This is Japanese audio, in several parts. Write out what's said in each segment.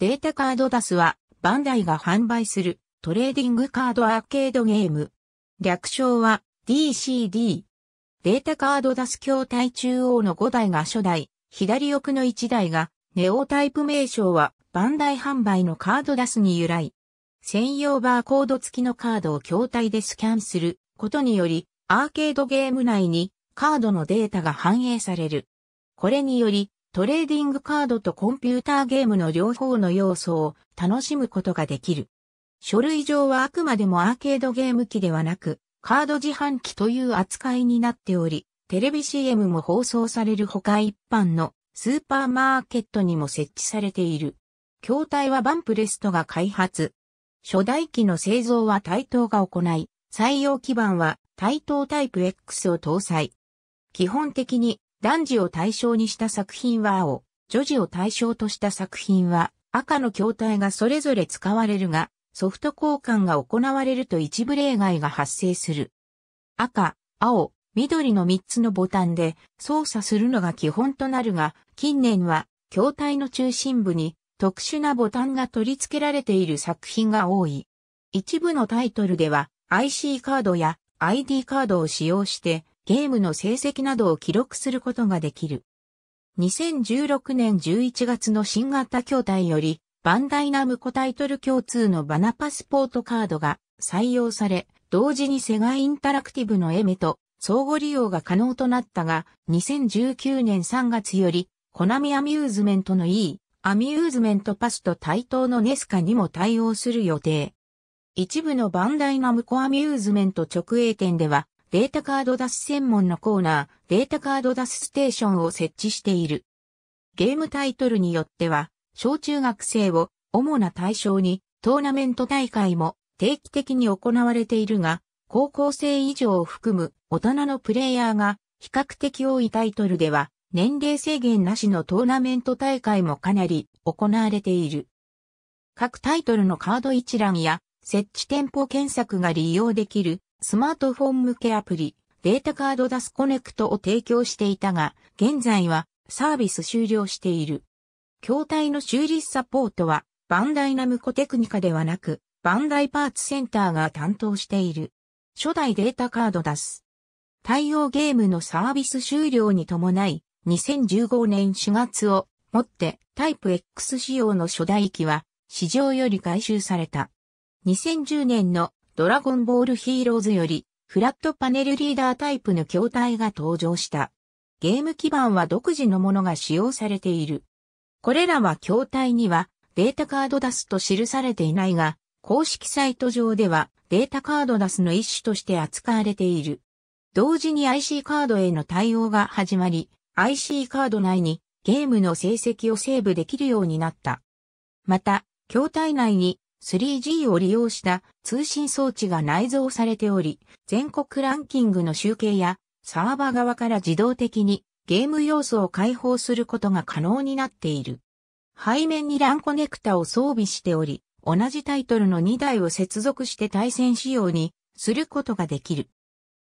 データカードダスは、バンダイが販売するトレーディングカードアーケードゲーム。略称は DCD。データカードダス筐体中央の5台が初代、左奥の1台が、ネオタイプ名称は、バンダイ販売のカードダスに由来。専用バーコード付きのカードを筐体でスキャンすることにより、アーケードゲーム内にカードのデータが反映される。これにより、トレーディングカードとコンピューターゲームの両方の要素を楽しむことができる。書類上はあくまでもアーケードゲーム機ではなく、カード自販機という扱いになっており、テレビ CM も放送されるほか一般のスーパーマーケットにも設置されている。筐体はバンプレストが開発。初代機の製造は対等が行い、採用基盤は対等タイプ X を搭載。基本的に男児を対象にした作品は青、女児を対象とした作品は赤の筐体がそれぞれ使われるが、ソフト交換が行われると一部例外が発生する。赤、青、緑の3つのボタンで操作するのが基本となるが、近年は筐体の中心部に特殊なボタンが取り付けられている作品が多い。一部のタイトルでは IC カードや ID カードを使用してゲームの成績などを記録することができる。2016年11月の新型筐体より、バンダイナムコタイトル共通のバナパスポートカードが採用され、同時にセガインタラクティブのエメと相互利用が可能となったが、2019年3月より、コナミアミューズメントの E、アミューズメントパスと対等のネスカにも対応する予定。一部のバンダイナムコアミューズメント直営店では、データカード出す専門のコーナー、データカード出すステーションを設置している。ゲームタイトルによっては、小中学生を主な対象にトーナメント大会も定期的に行われているが、高校生以上を含む大人のプレイヤーが比較的多いタイトルでは年齢制限なしのトーナメント大会もかなり行われている。各タイトルのカード一覧や設置店舗検索が利用できるスマートフォン向けアプリ、データカードダスコネクトを提供していたが、現在はサービス終了している。筐体の修理サポートは、バンダイナムコテクニカではなく、バンダイパーツセンターが担当している。初代データカードダス。対応ゲームのサービス終了に伴い、2015年4月をもってタイプ X 仕様の初代機は市場より回収された。2010年のドラゴンボールヒーローズより、フラットパネルリーダータイプの筐体が登場した。ゲーム基盤は独自のものが使用されている。これらは筐体にはデータカードダスと記されていないが、公式サイト上ではデータカードダスの一種として扱われている。同時に IC カードへの対応が始まり、IC カード内にゲームの成績をセーブできるようになった。また、筐体内に 3G を利用した通信装置が内蔵されており、全国ランキングの集計やサーバー側から自動的にゲーム要素を開放することが可能になっている。背面に LAN コネクタを装備しており、同じタイトルの2台を接続して対戦仕様にすることができる。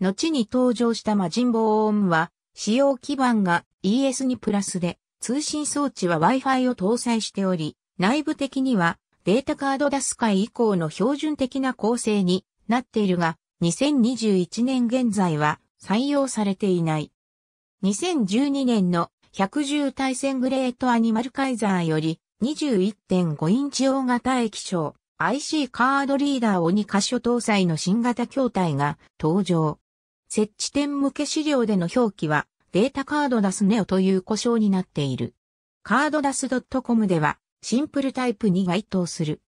後に登場したマジンボーオは、使用基盤が ES2 プラスで、通信装置は Wi-Fi を搭載しており、内部的にはベータカードダス会以降の標準的な構成になっているが、2021年現在は採用されていない。2012年の110対戦グレートアニマルカイザーより21.5インチ大型液晶 IC カードリーダーを2箇所搭載の新型筐体が登場。設置点向け資料での表記はデータカードダスネオという故障になっている。カードダス .com ではシンプルタイプに該当する。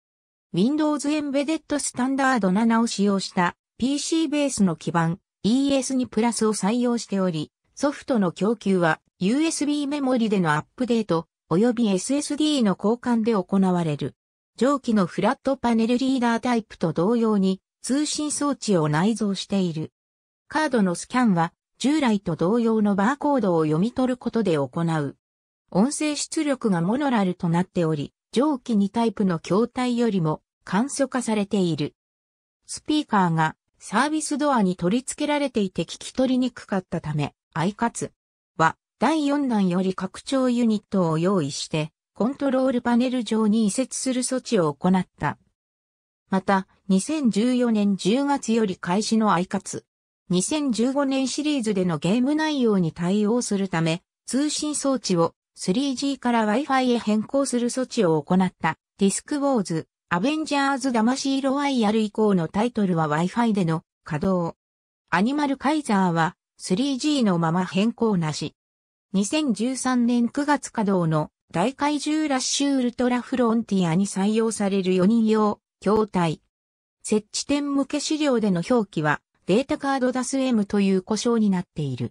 Windows Embedded Standard 7を使用した PC ベースの基盤 ES2 プラスを採用しており、ソフトの供給は USB メモリでのアップデート及び SSD の交換で行われる。上記のフラットパネルリーダータイプと同様に通信装置を内蔵している。カードのスキャンは従来と同様のバーコードを読み取ることで行う。音声出力がモノラルとなっており、上記2タイプの筐体よりも簡素化されている。スピーカーがサービスドアに取り付けられていて聞き取りにくかったため、iCATS は第4弾より拡張ユニットを用意して、コントロールパネル上に移設する措置を行った。また、2014年10月より開始の iCATS、2015年シリーズでのゲーム内容に対応するため、通信装置を 3G から Wi-Fi へ変更する措置を行ったディスクウォーズ、アベンジャーズ魂ロワイヤル以降のタイトルは Wi-Fi での稼働。アニマルカイザーは 3G のまま変更なし。2013年9月稼働の大怪獣ラッシュウルトラフロンティアに採用される4人用筐体。設置点向け資料での表記はデータカードダス M という故障になっている。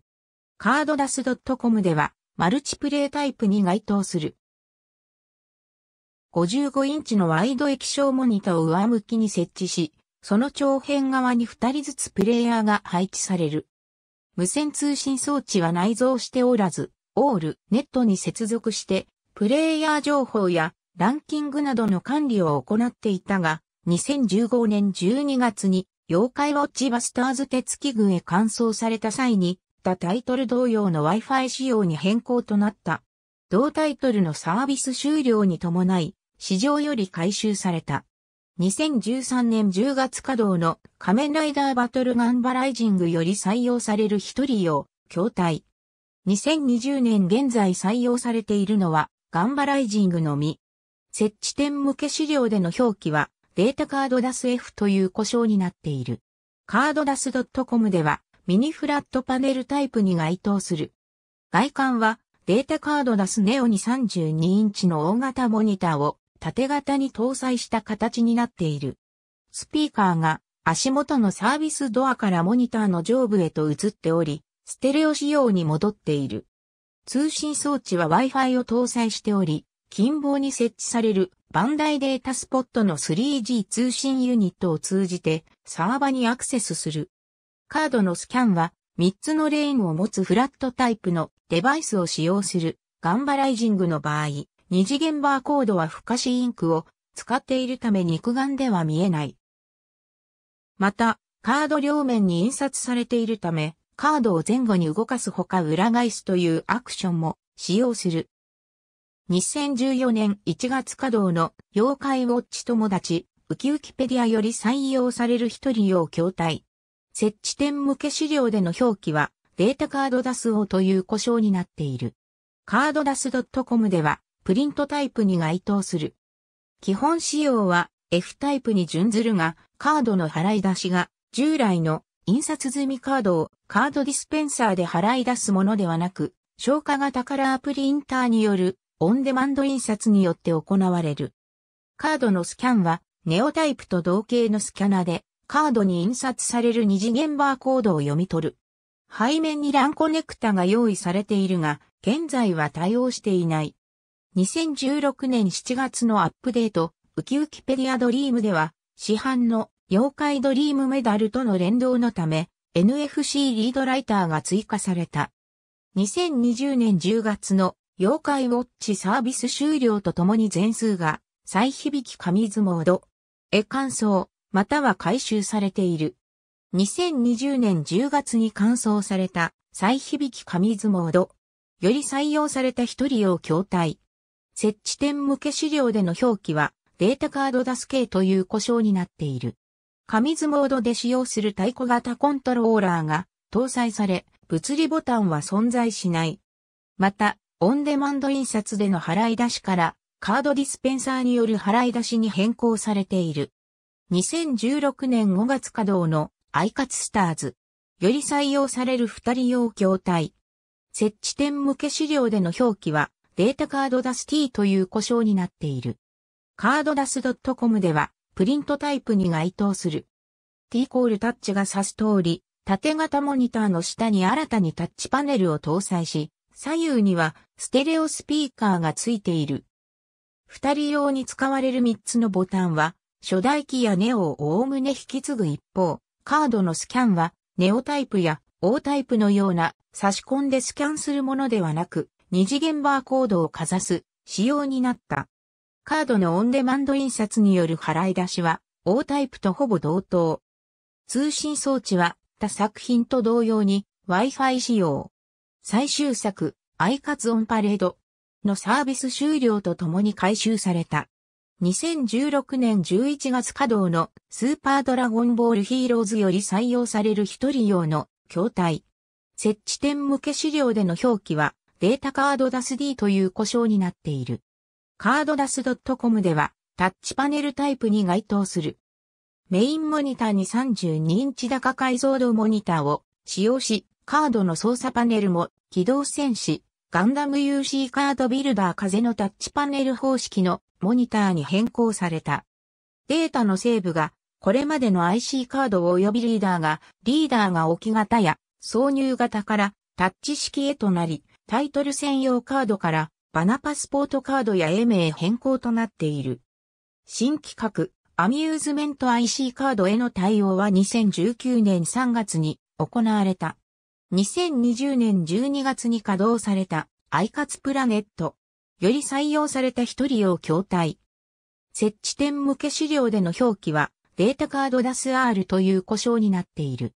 カードダス .com ではマルチプレイタイプに該当する。55インチのワイド液晶モニタを上向きに設置し、その長辺側に2人ずつプレイヤーが配置される。無線通信装置は内蔵しておらず、オールネットに接続して、プレイヤー情報やランキングなどの管理を行っていたが、2015年12月に妖怪ウォッチバスターズ鉄器群へ換装された際に、ったタイトル同様の Wi-Fi 仕様に変更となった。同タイトルのサービス終了に伴い、市場より回収された。2013年10月稼働の仮面ライダーバトルガンバライジングより採用される一人用、筐体。2020年現在採用されているのは、ガンバライジングのみ。設置点向け資料での表記は、データカードダス F という故障になっている。カードダス .com では、ミニフラットパネルタイプに該当する。外観はデータカードダスネオに32インチの大型モニターを縦型に搭載した形になっている。スピーカーが足元のサービスドアからモニターの上部へと移っており、ステレオ仕様に戻っている。通信装置は Wi-Fi を搭載しており、近傍に設置されるバンダイデータスポットの 3G 通信ユニットを通じてサーバにアクセスする。カードのスキャンは3つのレーンを持つフラットタイプのデバイスを使用するガンバライジングの場合、二次元バーコードは不可視インクを使っているため肉眼では見えない。また、カード両面に印刷されているため、カードを前後に動かすほか裏返すというアクションも使用する。2014年1月稼働の妖怪ウォッチ友達、ウキウキペディアより採用される一人用筐体、設置点向け資料での表記は、データカードダスをという故障になっている。カードダス .com では、プリントタイプに該当する。基本仕様は F タイプに準ずるが、カードの払い出しが、従来の印刷済みカードをカードディスペンサーで払い出すものではなく、消化型カラープリンターによるオンデマンド印刷によって行われる。カードのスキャンはネオタイプと同型のスキャナでカードに印刷される二次元バーコードを読み取る。背面に LAN コネクタが用意されているが、現在は対応していない。2016年7月のアップデート、ウキウキペディアドリームでは、市販の妖怪ドリームメダルとの連動のため、NFC リードライターが追加された。2020年10月の妖怪ウォッチサービス終了とともに全数が再響き紙図モード。絵感想。または回収されている。2020年10月に完走された、再響き紙図モード。より採用された一人用筐体。設置点向け資料での表記は、データカードダス系という故障になっている。紙図モードで使用する太鼓型コントローラーが搭載され、物理ボタンは存在しない。また、オンデマンド印刷での払い出しから、カードディスペンサーによる払い出しに変更されている。2016年5月稼働のアイカツスターズ。より採用される二人用筐体。設置点向け資料での表記はデータカードダス T という故障になっている。カードダス .com ではプリントタイプに該当する。T コールタッチが指す通り、縦型モニターの下に新たにタッチパネルを搭載し、左右にはステレオスピーカーがついている。二人用に使われる三つのボタンは、初代機やネオをおおむね引き継ぐ一方、カードのスキャンは、ネオタイプや O タイプのような差し込んでスキャンするものではなく、二次元バーコードをかざす仕様になった。カードのオンデマンド印刷による払い出しは、O タイプとほぼ同等。通信装置は、他作品と同様に Wi-Fi 仕様。最終作、アイカツオンパレードのサービス終了とともに回収された。2016年11月稼働のスーパードラゴンボールヒーローズより採用される一人用の筐体。設置点向け資料での表記はデータカードダス D という故障になっている。カードダス .com ではタッチパネルタイプに該当する。メインモニターに32インチ高解像度モニターを使用し、カードの操作パネルも起動戦士、ガンダム UC カードビルダー風のタッチパネル方式のモニターに変更された。データのセーブが、これまでの IC カード及びリーダーが、リーダーが置き型や挿入型からタッチ式へとなり、タイトル専用カードからバナパスポートカードや A 名変更となっている。新規格、アミューズメント IC カードへの対応は2019年3月に行われた。2020年12月に稼働されたアイカツプラネットより採用された一人用筐体。設置点向け資料での表記は、データカードダス R という故障になっている。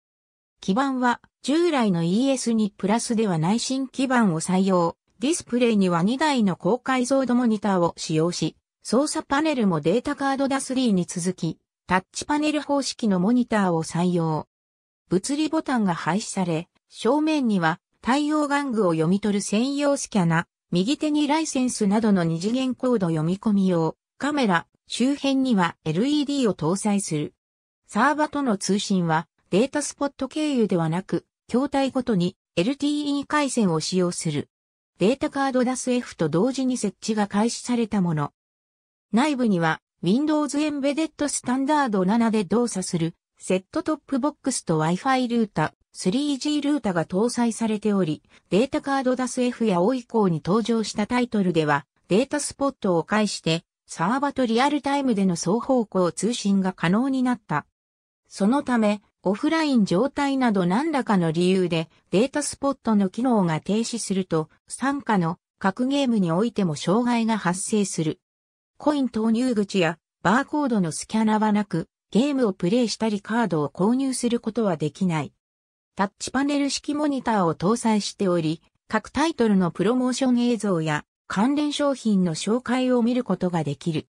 基板は、従来の ES にプラスでは内心基板を採用。ディスプレイには2台の高解像度モニターを使用し、操作パネルもデータカードダス3に続き、タッチパネル方式のモニターを採用。物理ボタンが廃止され、正面には対応玩具を読み取る専用スキャナ、右手にライセンスなどの二次元コード読み込み用、カメラ、周辺には LED を搭載する。サーバとの通信はデータスポット経由ではなく、筐体ごとに LTE 回線を使用する。データカード DASF と同時に設置が開始されたもの。内部には Windows Embedded Standard 7で動作するセットトップボックスと Wi-Fi ルータ、3G ルータが搭載されており、データカードダス f や O 以降に登場したタイトルでは、データスポットを介して、サーバとリアルタイムでの双方向通信が可能になった。そのため、オフライン状態など何らかの理由でデータスポットの機能が停止すると、参加の各ゲームにおいても障害が発生する。コイン投入口やバーコードのスキャナはなく、ゲームをプレイしたりカードを購入することはできない。タッチパネル式モニターを搭載しており、各タイトルのプロモーション映像や関連商品の紹介を見ることができる。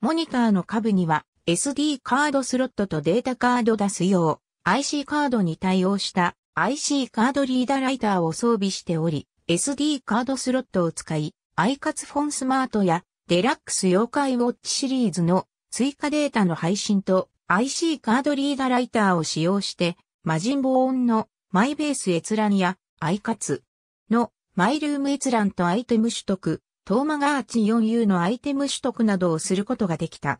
モニターの下部には SD カードスロットとデータカード出す用 IC カードに対応した IC カードリーダーライターを装備しており、SD カードスロットを使い、iCats フォンスマートやデラックス妖怪ウォッチシリーズの追加データの配信と IC カードリーダーライターを使用して魔人ボーンのマイベース閲覧やアイカツのマイルーム閲覧とアイテム取得、トーマガーチ 4U のアイテム取得などをすることができた。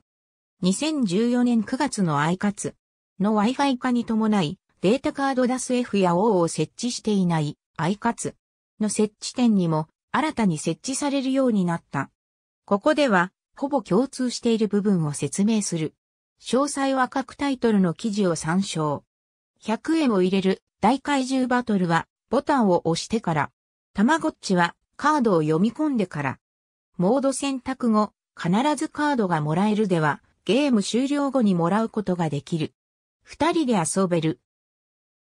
2014年9月のアイカツの Wi-Fi 化に伴い、データカードダス f や O を設置していないアイカツの設置点にも新たに設置されるようになった。ここでは、ほぼ共通している部分を説明する。詳細は各タイトルの記事を参照。100円を入れる大怪獣バトルはボタンを押してから。たまごっちはカードを読み込んでから。モード選択後、必ずカードがもらえるでは、ゲーム終了後にもらうことができる。二人で遊べる。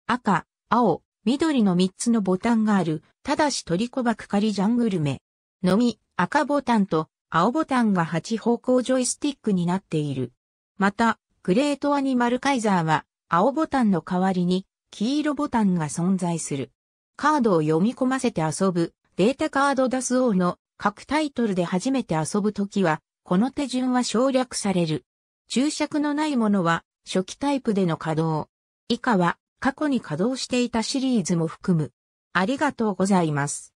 赤、青、緑の三つのボタンがある、ただし取りこばくかりジャングルメ。のみ、赤ボタンと青ボタンが八方向ジョイスティックになっている。また、グレートアニマルカイザーは、青ボタンの代わりに黄色ボタンが存在する。カードを読み込ませて遊ぶ、データカード出す王の各タイトルで初めて遊ぶときは、この手順は省略される。注釈のないものは、初期タイプでの稼働。以下は、過去に稼働していたシリーズも含む。ありがとうございます。